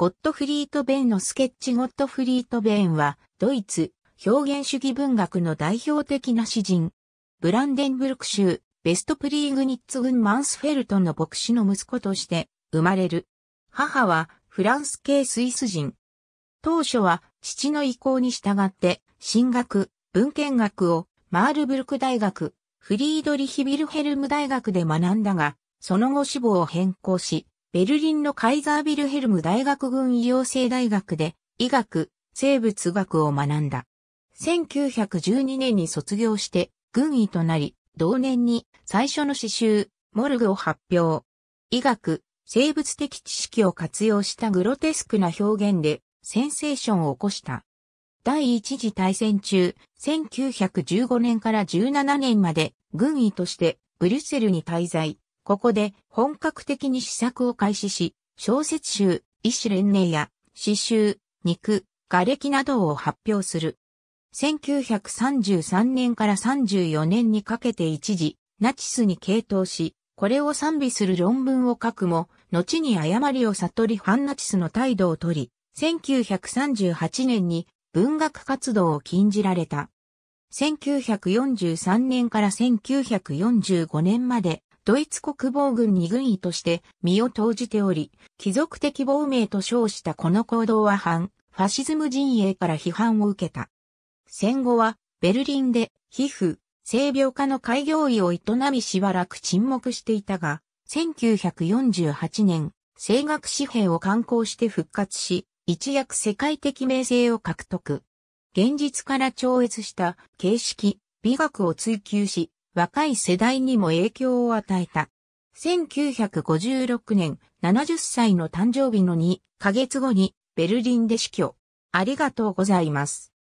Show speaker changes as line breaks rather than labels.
ゴットフリート・ベーンのスケッチゴットフリート・ベーンは、ドイツ、表現主義文学の代表的な詩人。ブランデンブルク州、ベストプリーグニッツ軍マンスフェルトの牧師の息子として、生まれる。母は、フランス系スイス人。当初は、父の意向に従って、進学、文献学を、マールブルク大学、フリードリヒ・ビルヘルム大学で学んだが、その後志望を変更し、ベルリンのカイザービルヘルム大学軍医療生大学で医学、生物学を学んだ。1912年に卒業して軍医となり、同年に最初の詩集、モルグを発表。医学、生物的知識を活用したグロテスクな表現でセンセーションを起こした。第一次大戦中、1915年から17年まで軍医としてブリュッセルに滞在、ここで本格的に試作を開始し、小説集、医師連盟や、詩集、肉、瓦礫などを発表する。1933年から34年にかけて一時、ナチスに傾倒し、これを賛美する論文を書くも、後に誤りを悟り反ナチスの態度をとり、1938年に文学活動を禁じられた。1943年から1945年までドイツ国防軍に軍医として身を投じており、貴族的亡命と称したこの行動は反、ファシズム陣営から批判を受けた。戦後は、ベルリンで、皮膚、性病科の開業医を営みしばらく沈黙していたが、1948年、声楽紙幣を刊行して復活し、一躍世界的名声を獲得。現実から超越した形式、美学を追求し、若い世代にも影響を与えた。1956年70歳の誕生日の2ヶ月後にベルリンで死去。ありがとうございます。